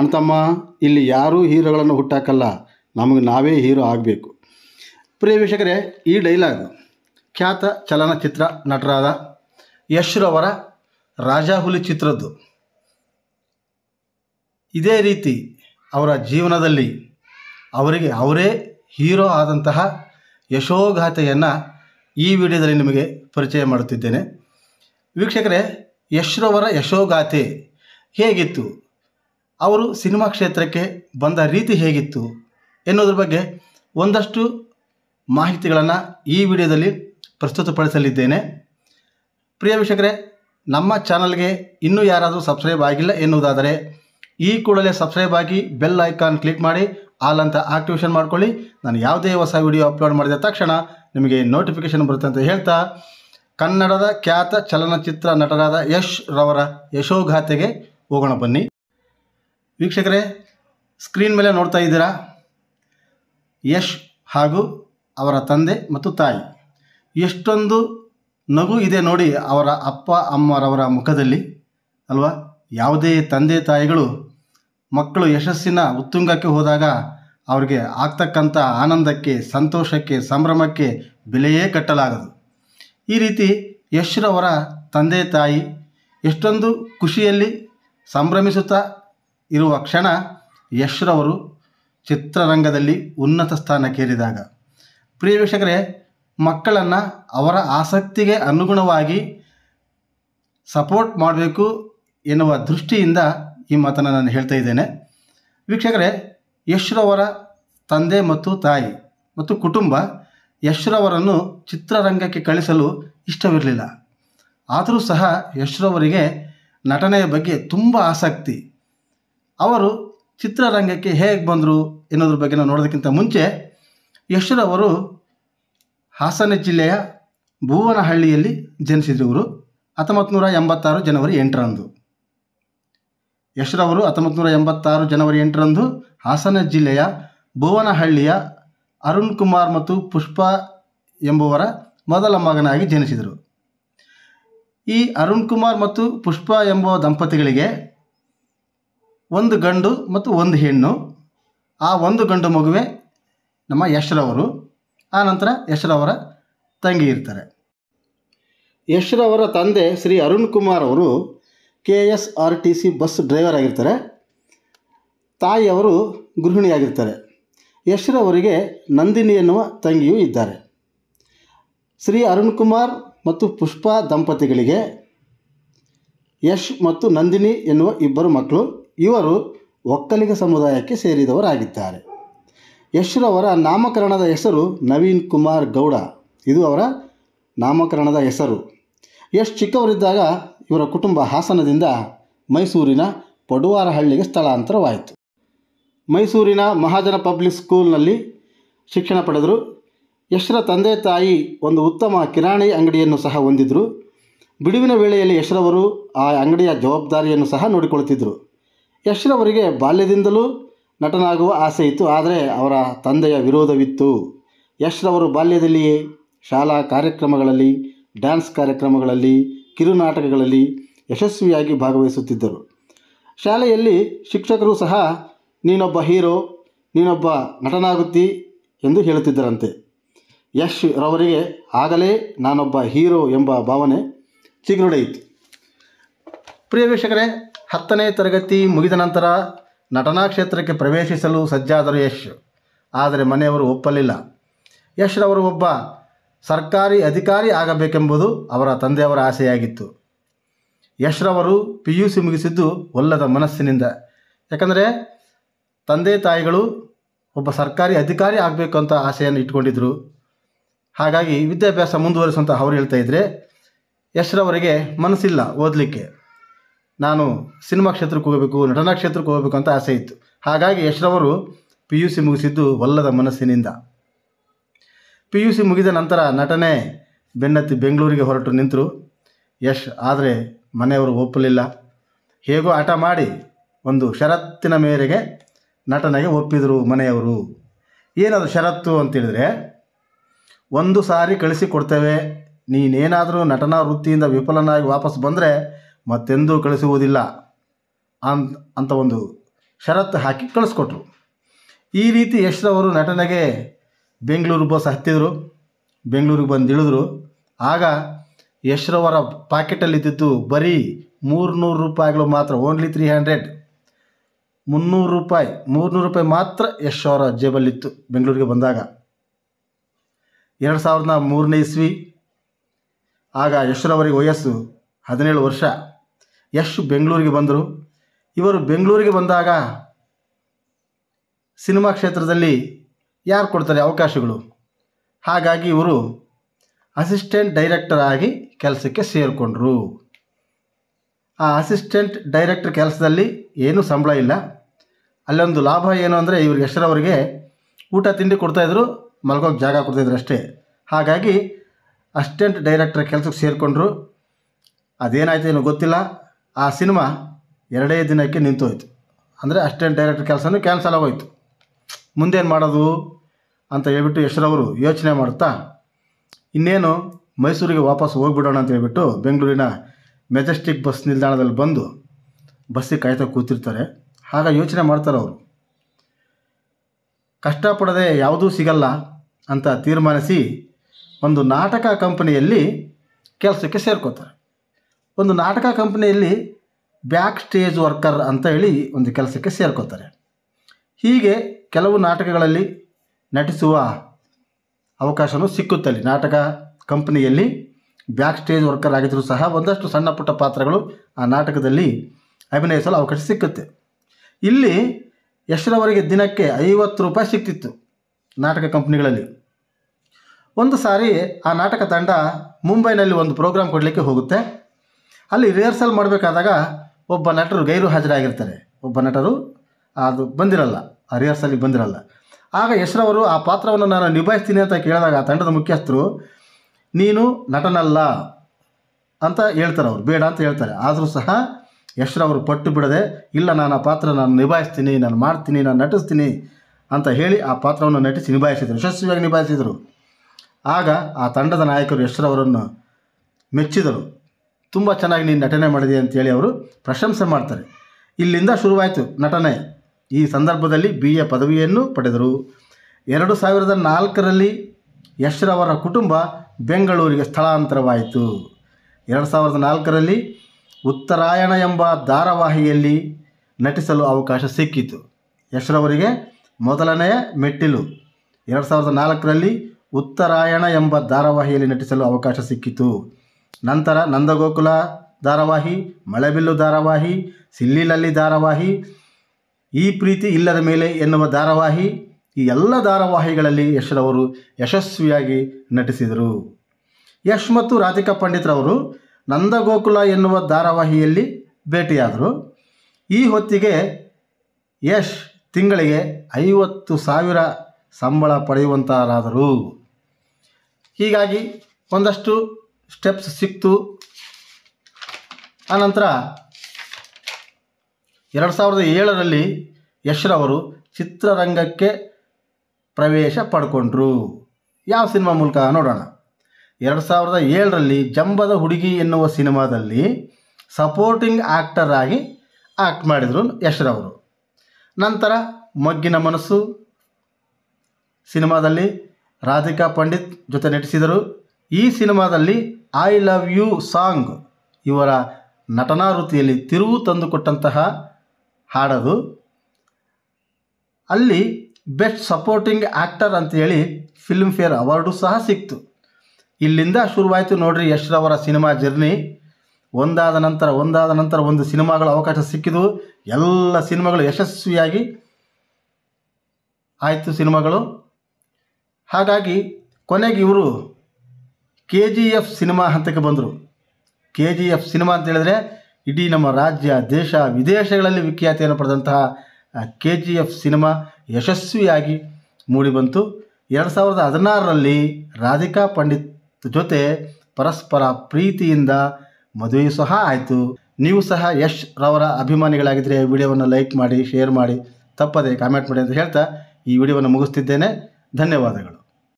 ಅಣ್ತಮ್ಮ ಇಲ್ಲಿ ಯಾರೂ ಹೀರೋಗಳನ್ನು ಹುಟ್ಟಾಕಲ್ಲ ನಮಗೆ ನಾವೇ ಹೀರೋ ಆಗಬೇಕು ಪ್ರಿಯ ವೀಕ್ಷಕರೇ ಈ ಡೈಲಾಗ್ ಖ್ಯಾತ ಚಲನಚಿತ್ರ ನಟರಾದ ಯಶ್ರವರ ರಾಜಾಹುಲಿ ಚಿತ್ರದ್ದು ಇದೇ ರೀತಿ ಅವರ ಜೀವನದಲ್ಲಿ ಅವರಿಗೆ ಅವರೇ ಹೀರೋ ಆದಂತಹ ಯಶೋಗಾಥೆಯನ್ನು ಈ ವಿಡಿಯೋದಲ್ಲಿ ನಿಮಗೆ ಪರಿಚಯ ಮಾಡುತ್ತಿದ್ದೇನೆ ವೀಕ್ಷಕರೇ ಯಶ್ರವರ ಯಶೋಗಾಥೆ ಹೇಗಿತ್ತು ಅವರು ಸಿನಿಮಾ ಕ್ಷೇತ್ರಕ್ಕೆ ಬಂದ ರೀತಿ ಹೇಗಿತ್ತು ಎನ್ನುವುದ್ರ ಬಗ್ಗೆ ಒಂದಷ್ಟು ಮಾಹಿತಿಗಳನ್ನು ಈ ವಿಡಿಯೋದಲ್ಲಿ ಪ್ರಸ್ತುತಪಡಿಸಲಿದ್ದೇನೆ ಪ್ರಿಯ ವೀಕ್ಷಕರೇ ನಮ್ಮ ಚಾನಲ್ಗೆ ಇನ್ನೂ ಯಾರಾದರೂ ಸಬ್ಸ್ಕ್ರೈಬ್ ಆಗಿಲ್ಲ ಎನ್ನುವುದಾದರೆ ಈ ಕೂಡಲೇ ಸಬ್ಸ್ಕ್ರೈಬ್ ಆಗಿ ಬೆಲ್ ಐಕಾನ್ ಕ್ಲಿಕ್ ಮಾಡಿ ಆಲ್ ಅಂತ ಆಕ್ಟಿವೇಶನ್ ಮಾಡ್ಕೊಳ್ಳಿ ನಾನು ಯಾವುದೇ ಹೊಸ ವಿಡಿಯೋ ಅಪ್ಲೋಡ್ ಮಾಡಿದ ತಕ್ಷಣ ನಿಮಗೆ ನೋಟಿಫಿಕೇಷನ್ ಬರುತ್ತೆ ಅಂತ ಹೇಳ್ತಾ ಕನ್ನಡದ ಖ್ಯಾತ ಚಲನಚಿತ್ರ ನಟರಾದ ಯಶ್ ರವರ ಯಶೋಗಾಥೆಗೆ ಹೋಗೋಣ ಬನ್ನಿ ವೀಕ್ಷಕರೇ ಸ್ಕ್ರೀನ್ ಮೇಲೆ ನೋಡ್ತಾ ಇದ್ದೀರಾ ಯಶ್ ಹಾಗೂ ಅವರ ತಂದೆ ಮತ್ತು ತಾಯಿ ಎಷ್ಟೊಂದು ನಗು ಇದೆ ನೋಡಿ ಅವರ ಅಪ್ಪ ಅಮ್ಮರವರ ಮುಖದಲ್ಲಿ ಅಲ್ವಾ ಯಾವುದೇ ತಂದೆ ತಾಯಿಗಳು ಮಕ್ಕಳು ಯಶಸ್ಸಿನ ಉತ್ತುಂಗಕ್ಕೆ ಹೋದಾಗ ಅವ್ರಿಗೆ ಆಗ್ತಕ್ಕಂಥ ಆನಂದಕ್ಕೆ ಸಂತೋಷಕ್ಕೆ ಸಂಭ್ರಮಕ್ಕೆ ಬೆಲೆಯೇ ಕಟ್ಟಲಾಗದು ಈ ರೀತಿ ಯಶ್ರವರ ತಂದೆ ತಾಯಿ ಎಷ್ಟೊಂದು ಖುಷಿಯಲ್ಲಿ ಸಂಭ್ರಮಿಸುತ್ತಾ ಇರುವ ಕ್ಷಣ ಯಶ್ರವರು ಚಿತ್ರರಂಗದಲ್ಲಿ ಉನ್ನತ ಸ್ಥಾನಕ್ಕೇರಿದಾಗ ಪ್ರಿಯ ವೀಕ್ಷಕರೇ ಮಕ್ಕಳನ್ನು ಅವರ ಆಸಕ್ತಿಗೆ ಅನುಗುಣವಾಗಿ ಸಪೋರ್ಟ್ ಮಾಡಬೇಕು ಎನ್ನುವ ದೃಷ್ಟಿಯಿಂದ ಈ ಮಾತನ್ನು ನಾನು ಹೇಳ್ತಾ ಇದ್ದೇನೆ ವೀಕ್ಷಕರೇ ಯಶ್ರವರ ತಂದೆ ಮತ್ತು ತಾಯಿ ಮತ್ತು ಕುಟುಂಬ ಯಶ್ರವರನ್ನು ಚಿತ್ರರಂಗಕ್ಕೆ ಕಳಿಸಲು ಇಷ್ಟವಿರಲಿಲ್ಲ ಆದರೂ ಸಹ ಯಶ್ರವರಿಗೆ ನಟನೆಯ ಬಗ್ಗೆ ತುಂಬ ಆಸಕ್ತಿ ಅವರು ಚಿತ್ರರಂಗಕ್ಕೆ ಹೇಗೆ ಬಂದರು ಎನ್ನುವುದ್ರ ಬಗ್ಗೆ ನಾವು ನೋಡೋದಕ್ಕಿಂತ ಮುಂಚೆ ಯಶ್ರವರು ಹಾಸನ ಜಿಲ್ಲೆಯ ಭುವನಹಳ್ಳಿಯಲ್ಲಿ ಜನಿಸಿದವರು ಹತ್ತೊಂಬತ್ತು ನೂರ ಎಂಬತ್ತಾರು ಜನವರಿ ಎಂಟರಂದು ಯಶ್ರವರು ಹತ್ತೊಂಬತ್ತು ನೂರ ಎಂಬತ್ತಾರು ಜನವರಿ ಎಂಟರಂದು ಹಾಸನ ಜಿಲ್ಲೆಯ ಭುವನಹಳ್ಳಿಯ ಅರುಣ್ ಕುಮಾರ್ ಮತ್ತು ಪುಷ್ಪ ಎಂಬುವರ ಮೊದಲ ಮಗನಾಗಿ ಜನಿಸಿದರು ಈ ಅರುಣ್ ಕುಮಾರ್ ಮತ್ತು ಪುಷ್ಪ ಎಂಬ ದಂಪತಿಗಳಿಗೆ ಒಂದು ಗಂಡು ಮತ್ತು ಒಂದು ಹೆಣ್ಣು ಆ ಒಂದು ಗಂಡು ಮಗುವೆ ನಮ್ಮ ಯಶ್ರವರು ಆ ನಂತರ ಯಶ್ರವರ ತಂಗಿ ಇರ್ತಾರೆ ಯಶ್ರವರ ತಂದೆ ಶ್ರೀ ಅರುಣ್ ಕುಮಾರ್ ಅವರು K S R T C bus driver ಆಗಿರ್ತಾರೆ ತಾಯಿಯವರು ಗೃಹಿಣಿಯಾಗಿರ್ತಾರೆ ಯಶ್ರವರಿಗೆ ನಂದಿನಿ ಎನ್ನುವ ತಂಗಿಯೂ ಇದ್ದಾರೆ ಶ್ರೀ ಅರುಣ್ ಕುಮಾರ್ ಮತ್ತು ಪುಷ್ಪಾ ದಂಪತಿಗಳಿಗೆ ಯಶ್ ಮತ್ತು ನಂದಿನಿ ಎನ್ನುವ ಇಬ್ಬರು ಮಕ್ಕಳು ಇವರು ಒಕ್ಕಲಿಗ ಸಮುದಾಯಕ್ಕೆ ಸೇರಿದವರಾಗಿದ್ದಾರೆ ಯಶ್ರವರ ನಾಮಕರಣದ ಹೆಸರು ನವೀನ್ ಕುಮಾರ್ ಗೌಡ ಇದು ಅವರ ನಾಮಕರಣದ ಹೆಸರು ಯಶ್ ಚಿಕ್ಕವರಿದ್ದಾಗ ಇವರ ಕುಟುಂಬ ಹಾಸನದಿಂದ ಮೈಸೂರಿನ ಪಡುವಾರಹಳ್ಳಿಗೆ ಸ್ಥಳಾಂತರವಾಯಿತು ಮೈಸೂರಿನ ಮಹಾಜನ ಪಬ್ಲಿಕ್ ಸ್ಕೂಲ್ನಲ್ಲಿ ಶಿಕ್ಷಣ ಪಡೆದರು ಯಶ್ರ ತಂದೆ ತಾಯಿ ಒಂದು ಉತ್ತಮ ಕಿರಾಣಿ ಅಂಗಡಿಯನ್ನು ಸಹ ಹೊಂದಿದ್ದರು ಬಿಡುವಿನ ವೇಳೆಯಲ್ಲಿ ಯಶ್ರವರು ಆ ಅಂಗಡಿಯ ಜವಾಬ್ದಾರಿಯನ್ನು ಸಹ ನೋಡಿಕೊಳ್ಳುತ್ತಿದ್ದರು ಯಶ್ರವರಿಗೆ ಬಾಲ್ಯದಿಂದಲೂ ನಟನಾಗುವ ಆಸೆ ಇತ್ತು ಆದರೆ ಅವರ ತಂದೆಯ ವಿರೋಧವಿತ್ತು ಯಶ್ರವರು ಬಾಲ್ಯದಲ್ಲಿಯೇ ಶಾಲಾ ಕಾರ್ಯಕ್ರಮಗಳಲ್ಲಿ ಡ್ಯಾನ್ಸ್ ಕಾರ್ಯಕ್ರಮಗಳಲ್ಲಿ ಕಿರುನಾಟಕಗಳಲ್ಲಿ ಯಶಸ್ವಿಯಾಗಿ ಭಾಗವಹಿಸುತ್ತಿದ್ದರು ಶಾಲೆಯಲ್ಲಿ ಶಿಕ್ಷಕರು ಸಹ ನೀನೊಬ್ಬ ಹೀರೋ ನೀನೊಬ್ಬ ನಟನಾಗುತ್ತಿ ಎಂದು ಹೇಳುತ್ತಿದ್ದರಂತೆ ಯಶ್ ರವರಿಗೆ ಆಗಲೇ ನಾನೊಬ್ಬ ಹೀರೋ ಎಂಬ ಭಾವನೆ ಚಿಗುರುಡೆಯಿತು ಪ್ರಿಯ ವೀಕ್ಷಕರೇ ಹತ್ತನೇ ತರಗತಿ ಮುಗಿದ ನಂತರ ನಟನಾ ಕ್ಷೇತ್ರಕ್ಕೆ ಪ್ರವೇಶಿಸಲು ಸಜ್ಜಾದರು ಯಶ್ ಆದರೆ ಮನೆಯವರು ಒಪ್ಪಲಿಲ್ಲ ಯಶ್ರವರು ಒಬ್ಬ ಸರ್ಕಾರಿ ಅಧಿಕಾರಿ ಆಗಬೇಕೆಂಬುದು ಅವರ ತಂದೆಯವರ ಆಸೆಯಾಗಿತ್ತು ಯಶ್ರವರು ಪಿ ಯು ಸಿ ಮುಗಿಸಿದ್ದು ಒಲ್ಲದ ಮನಸ್ಸಿನಿಂದ ಯಾಕಂದರೆ ತಂದೆ ತಾಯಿಗಳು ಒಬ್ಬ ಸರ್ಕಾರಿ ಅಧಿಕಾರಿ ಆಗಬೇಕು ಅಂತ ಆಸೆಯನ್ನು ಇಟ್ಕೊಂಡಿದ್ದರು ಹಾಗಾಗಿ ವಿದ್ಯಾಭ್ಯಾಸ ಮುಂದುವರಿಸುವಂತ ಅವ್ರು ಹೇಳ್ತಾ ಇದ್ದರೆ ಯಶ್ರವರಿಗೆ ಮನಸ್ಸಿಲ್ಲ ಓದಲಿಕ್ಕೆ ನಾನು ಸಿನಿಮಾ ಕ್ಷೇತ್ರಕ್ಕೆ ಹೋಗಬೇಕು ನಟನಾ ಕ್ಷೇತ್ರಕ್ಕೆ ಹೋಗಬೇಕು ಅಂತ ಆಸೆ ಇತ್ತು ಹಾಗಾಗಿ ಯಶ್ರವರು ಪಿ ಯು ಸಿ ಮುಗಿಸಿದ್ದು ಒಲ್ಲದ ಮನಸ್ಸಿನಿಂದ ಪಿ ಯು ಸಿ ಮುಗಿದ ನಂತರ ನಟನೆ ಬೆನ್ನತ್ತಿ ಬೆಂಗಳೂರಿಗೆ ಹೊರಟು ನಿಂತರು ಯಶ್ ಆದರೆ ಮನೆಯವರು ಒಪ್ಪಲಿಲ್ಲ ಹೇಗೋ ಆಟ ಮಾಡಿ ಒಂದು ಷರತ್ತಿನ ಮೇರೆಗೆ ನಟನೆಗೆ ಒಪ್ಪಿದರು ಮನೆಯವರು ಏನದು ಷರತ್ತು ಅಂತೇಳಿದರೆ ಒಂದು ಸಾರಿ ಕಳಿಸಿಕೊಡ್ತೇವೆ ನೀನೇನಾದರೂ ನಟನಾ ವೃತ್ತಿಯಿಂದ ವಿಫಲನಾಗಿ ವಾಪಸ್ ಬಂದರೆ ಮತ್ತೆಂದೂ ಕಳಿಸುವುದಿಲ್ಲ ಅಂತ ಅಂತ ಒಂದು ಷರತ್ತು ಹಾಕಿ ಕಳಿಸ್ಕೊಟ್ರು ಈ ರೀತಿ ಯಶ್ರವರು ನಟನೆಗೆ ಬೆಂಗಳೂರು ಬಸ್ ಹತ್ತಿದ್ರು ಬೆಂಗಳೂರಿಗೆ ಬಂದು ಇಳಿದ್ರು ಆಗ ಯಶ್ರವರ ಪಾಕೆಟಲ್ಲಿದ್ದಿದ್ದು ಬರೀ ಮೂರುನೂರು ರೂಪಾಯಿಗಳು ಮಾತ್ರ ಓನ್ಲಿ ತ್ರೀ ಹಂಡ್ರೆಡ್ ಮುನ್ನೂರು ರೂಪಾಯಿ ಮೂರುನೂರು ರೂಪಾಯಿ ಮಾತ್ರ ಯಶ್ ಅವರ ಜೇಬಲ್ಲಿತ್ತು ಬೆಂಗಳೂರಿಗೆ ಬಂದಾಗ ಎರಡು ಸಾವಿರದ ಮೂರನೇ ಇಸ್ವಿ ಆಗ ಯಶ್ರವರಿಗೆ ವಯಸ್ಸು ಹದಿನೇಳು ವರ್ಷ ಯಶ್ ಬೆಂಗಳೂರಿಗೆ ಬಂದರು ಇವರು ಬೆಂಗಳೂರಿಗೆ ಬಂದಾಗ ಸಿನಿಮಾ ಕ್ಷೇತ್ರದಲ್ಲಿ ಯಾರು ಕೊಡ್ತಾರೆ ಅವಕಾಶಗಳು ಹಾಗಾಗಿ ಇವರು ಅಸಿಸ್ಟೆಂಟ್ ಡೈರೆಕ್ಟರ್ ಆಗಿ ಕೆಲಸಕ್ಕೆ ಸೇರಿಕೊಂಡ್ರು ಆ ಅಸಿಸ್ಟೆಂಟ್ ಡೈರೆಕ್ಟರ್ ಕೆಲಸದಲ್ಲಿ ಏನೂ ಸಂಬಳ ಇಲ್ಲ ಅಲ್ಲೊಂದು ಲಾಭ ಏನು ಅಂದರೆ ಇವ್ರಿಗೆ ಹೆಸರವರಿಗೆ ಊಟ ತಿಂಡಿ ಕೊಡ್ತಾಯಿದ್ರು ಮಲ್ಗೋಕ್ಕೆ ಜಾಗ ಕೊಡ್ತಾಯಿದ್ರು ಅಷ್ಟೇ ಹಾಗಾಗಿ ಅಸಿಸ್ಟೆಂಟ್ ಡೈರೆಕ್ಟರ್ ಕೆಲಸಕ್ಕೆ ಸೇರಿಕೊಂಡ್ರು ಅದೇನಾಯ್ತು ಏನೋ ಗೊತ್ತಿಲ್ಲ ಆ ಸಿನಿಮಾ ಎರಡೇ ದಿನಕ್ಕೆ ನಿಂತೋಯ್ತು ಅಂದರೆ ಅಸ್ಟೆಂಟ್ ಡೈರೆಕ್ಟರ್ ಕೆಲಸನೂ ಕ್ಯಾನ್ಸಲ್ ಆಗೋಯ್ತು ಮುಂದೇನು ಮಾಡೋದು ಅಂತ ಹೇಳ್ಬಿಟ್ಟು ಯಶ್ರವರು ಯೋಚನೆ ಮಾಡ್ತಾ ಇನ್ನೇನು ಮೈಸೂರಿಗೆ ವಾಪಸ್ ಹೋಗ್ಬಿಡೋಣ ಅಂತ ಹೇಳ್ಬಿಟ್ಟು ಬೆಂಗಳೂರಿನ ಮೆಜೆಸ್ಟಿಕ್ ಬಸ್ ನಿಲ್ದಾಣದಲ್ಲಿ ಬಂದು ಬಸ್ಸಿಗೆ ಕಾಯ್ತಾ ಕೂತಿರ್ತಾರೆ ಆಗ ಯೋಚನೆ ಮಾಡ್ತಾರೆ ಅವರು ಕಷ್ಟಪಡದೆ ಯಾವುದೂ ಸಿಗಲ್ಲ ಅಂತ ತೀರ್ಮಾನಿಸಿ ಒಂದು ನಾಟಕ ಕಂಪನಿಯಲ್ಲಿ ಕೆಲಸಕ್ಕೆ ಸೇರ್ಕೋತಾರೆ ಒಂದು ನಾಟಕ ಕಂಪ್ನಿಯಲ್ಲಿ ಬ್ಯಾಕ್ ಸ್ಟೇಜ್ ವರ್ಕರ್ ಅಂತ ಹೇಳಿ ಒಂದು ಕೆಲಸಕ್ಕೆ ಸೇರ್ಕೋತಾರೆ ಹೀಗೆ ಕೆಲವು ನಾಟಕಗಳಲ್ಲಿ ನಟಿಸುವ ಅವಕಾಶವೂ ಸಿಕ್ಕುತ್ತಲ್ಲಿ ನಾಟಕ ಕಂಪ್ನಿಯಲ್ಲಿ ಬ್ಯಾಕ್ ಸ್ಟೇಜ್ ವರ್ಕರ್ ಆಗಿದ್ದರೂ ಸಹ ಒಂದಷ್ಟು ಸಣ್ಣ ಪುಟ್ಟ ಪಾತ್ರಗಳು ಆ ನಾಟಕದಲ್ಲಿ ಅಭಿನಯಿಸಲು ಅವಕಾಶ ಸಿಕ್ಕುತ್ತೆ ಇಲ್ಲಿ ಎಷ್ಟರವರೆಗೆ ದಿನಕ್ಕೆ ಐವತ್ತು ರೂಪಾಯಿ ಸಿಕ್ತಿತ್ತು ನಾಟಕ ಕಂಪ್ನಿಗಳಲ್ಲಿ ಒಂದು ಸಾರಿ ಆ ನಾಟಕ ತಂಡ ಮುಂಬೈನಲ್ಲಿ ಒಂದು ಪ್ರೋಗ್ರಾಮ್ ಕೊಡಲಿಕ್ಕೆ ಹೋಗುತ್ತೆ ಅಲ್ಲಿ ರಿಹರ್ಸಲ್ ಮಾಡಬೇಕಾದಾಗ ಒಬ್ಬ ನಟರು ಗೈರು ಹಾಜರಾಗಿರ್ತಾರೆ ಒಬ್ಬ ನಟರು ಅದು ಬಂದಿರಲ್ಲ ಆ ರಿಹರ್ಸಲಿಗೆ ಬಂದಿರಲ್ಲ ಆಗ ಯಶ್ರವರು ಆ ಪಾತ್ರವನ್ನು ನಾನು ನಿಭಾಯಿಸ್ತೀನಿ ಅಂತ ಕೇಳಿದಾಗ ಆ ತಂಡದ ಮುಖ್ಯಸ್ಥರು ನೀನು ನಟನಲ್ಲ ಅಂತ ಹೇಳ್ತಾರೆ ಅವರು ಬೇಡ ಅಂತ ಹೇಳ್ತಾರೆ ಆದರೂ ಸಹ ಯಶ್ರವರು ಪಟ್ಟು ಬಿಡದೆ ಇಲ್ಲ ನಾನು ಆ ಪಾತ್ರ ನಾನು ನಿಭಾಯಿಸ್ತೀನಿ ನಾನು ಮಾಡ್ತೀನಿ ನಾನು ನಟಿಸ್ತೀನಿ ಅಂತ ಹೇಳಿ ಆ ಪಾತ್ರವನ್ನು ನಟಿಸಿ ನಿಭಾಯಿಸಿದರು ಯಶಸ್ವಿಯಾಗಿ ನಿಭಾಯಿಸಿದರು ಆಗ ಆ ತಂಡದ ನಾಯಕರು ಯಶ್ರವರನ್ನು ಮೆಚ್ಚಿದರು ತುಂಬ ಚೆನ್ನಾಗಿ ನೀನು ನಟನೆ ಮಾಡಿದೆ ಅಂತೇಳಿ ಅವರು ಪ್ರಶಂಸೆ ಮಾಡ್ತಾರೆ ಇಲ್ಲಿಂದ ಶುರುವಾಯಿತು ನಟನೆ ಈ ಸಂದರ್ಭದಲ್ಲಿ ಬಿ ಎ ಪದವಿಯನ್ನು ಪಡೆದರು ಎರಡು ಸಾವಿರದ ನಾಲ್ಕರಲ್ಲಿ ಯಶ್ರವರ ಕುಟುಂಬ ಬೆಂಗಳೂರಿಗೆ ಸ್ಥಳಾಂತರವಾಯಿತು ಎರಡು ಸಾವಿರದ ನಾಲ್ಕರಲ್ಲಿ ಉತ್ತರಾಯಣ ಎಂಬ ಧಾರಾವಾಹಿಯಲ್ಲಿ ನಟಿಸಲು ಅವಕಾಶ ಸಿಕ್ಕಿತು ಯಶ್ರವರಿಗೆ ಮೊದಲನೆಯ ಮೆಟ್ಟಿಲು ಎರಡು ಸಾವಿರದ ನಾಲ್ಕರಲ್ಲಿ ಉತ್ತರಾಯಣ ಎಂಬ ಧಾರಾವಾಹಿಯಲ್ಲಿ ನಟಿಸಲು ಅವಕಾಶ ಸಿಕ್ಕಿತು ನಂತರ ನಂದಗೋಕುಲ ಧಾರಾವಾಹಿ ಮಳೆಬಿಲ್ಲು ಧಾರಾವಾಹಿ ಸಿಲ್ಲಿಲಲ್ಲಿ ಧಾರಾವಾಹಿ ಈ ಪ್ರೀತಿ ಇಲ್ಲದ ಮೇಲೆ ಎನ್ನುವ ಧಾರಾವಾಹಿ ಈ ಎಲ್ಲ ಧಾರಾವಾಹಿಗಳಲ್ಲಿ ಯಶ್ರವರು ಯಶಸ್ವಿಯಾಗಿ ನಟಿಸಿದರು ಯಶ್ ಮತ್ತು ರಾಧಿಕಾ ಪಂಡಿತ್ರವರು ನಂದಗೋಕುಲ ಎನ್ನುವ ಧಾರಾವಾಹಿಯಲ್ಲಿ ಭೇಟಿಯಾದರು ಈ ಹೊತ್ತಿಗೆ ಯಶ್ ತಿಂಗಳಿಗೆ ಐವತ್ತು ಸಾವಿರ ಸಂಬಳ ಪಡೆಯುವಂತಹರಾದರು ಹೀಗಾಗಿ ಒಂದಷ್ಟು ಸ್ಟೆಪ್ಸ್ ಸಿಕ್ತು ಆನಂತರ ಎರಡು ಸಾವಿರದ ಏಳರಲ್ಲಿ ಯಶ್ರವರು ಚಿತ್ರರಂಗಕ್ಕೆ ಪ್ರವೇಶ ಪಡ್ಕೊಂಡ್ರು ಯಾವ ಸಿನಿಮಾ ಮೂಲಕ ನೋಡೋಣ ಎರಡು ಸಾವಿರದ ಏಳರಲ್ಲಿ ಜಂಬದ ಹುಡುಗಿ ಎನ್ನುವ ಸಿನಿಮಾದಲ್ಲಿ ಸಪೋರ್ಟಿಂಗ್ ಆ್ಯಕ್ಟರ್ ಆಗಿ ಆ್ಯಕ್ಟ್ ಮಾಡಿದರು ಯಶ್ರವರು ನಂತರ ಮಗ್ಗಿನ ಮನಸ್ಸು ಸಿನಿಮಾದಲ್ಲಿ ರಾಧಿಕಾ ಪಂಡಿತ್ ಜೊತೆ ನಟಿಸಿದರು ಈ ಸಿನಿಮಾದಲ್ಲಿ ಐ ಲವ್ ಯು ಸಾಂಗ್ ಇವರ ನಟನಾ ವೃತ್ತಿಯಲ್ಲಿ ತಿರುವು ತಂದುಕೊಟ್ಟಂತಹ ಹಾಡದು ಅಲ್ಲಿ ಬೆಸ್ಟ್ ಸಪೋರ್ಟಿಂಗ್ ಆ್ಯಕ್ಟರ್ ಅಂತೇಳಿ ಫೇರ್ ಅವಾರ್ಡು ಸಹ ಸಿಕ್ತು ಇಲ್ಲಿಂದ ಶುರುವಾಯಿತು ನೋಡ್ರಿ ಯಶ್ರವರ ಸಿನಿಮಾ ಜರ್ನಿ ಒಂದಾದ ನಂತರ ಒಂದಾದ ನಂತರ ಒಂದು ಸಿನಿಮಾಗಳ ಅವಕಾಶ ಸಿಕ್ಕಿದವು ಎಲ್ಲ ಸಿನಿಮಾಗಳು ಯಶಸ್ವಿಯಾಗಿ ಆಯಿತು ಸಿನಿಮಾಗಳು ಹಾಗಾಗಿ ಕೊನೆಗೆ ಇವರು ಕೆ ಜಿ ಎಫ್ ಸಿನಿಮಾ ಹಂತಕ್ಕೆ ಬಂದರು ಕೆ ಜಿ ಎಫ್ ಸಿನಿಮಾ ಅಂತ ಹೇಳಿದ್ರೆ ಇಡೀ ನಮ್ಮ ರಾಜ್ಯ ದೇಶ ವಿದೇಶಗಳಲ್ಲಿ ವಿಖ್ಯಾತಿಯನ್ನು ಪಡೆದಂತಹ ಕೆ ಜಿ ಎಫ್ ಸಿನಿಮಾ ಯಶಸ್ವಿಯಾಗಿ ಮೂಡಿಬಂತು ಎರಡು ಸಾವಿರದ ಹದಿನಾರರಲ್ಲಿ ರಾಧಿಕಾ ಪಂಡಿತ್ ಜೊತೆ ಪರಸ್ಪರ ಪ್ರೀತಿಯಿಂದ ಮದುವೆ ಸಹ ಆಯಿತು ನೀವು ಸಹ ಯಶ್ ರವರ ಅಭಿಮಾನಿಗಳಾಗಿದ್ದರೆ ವಿಡಿಯೋವನ್ನು ಲೈಕ್ ಮಾಡಿ ಶೇರ್ ಮಾಡಿ ತಪ್ಪದೆ ಕಾಮೆಂಟ್ ಮಾಡಿ ಅಂತ ಹೇಳ್ತಾ ಈ ವಿಡಿಯೋವನ್ನು ಮುಗಿಸ್ತಿದ್ದೇನೆ ಧನ್ಯವಾದಗಳು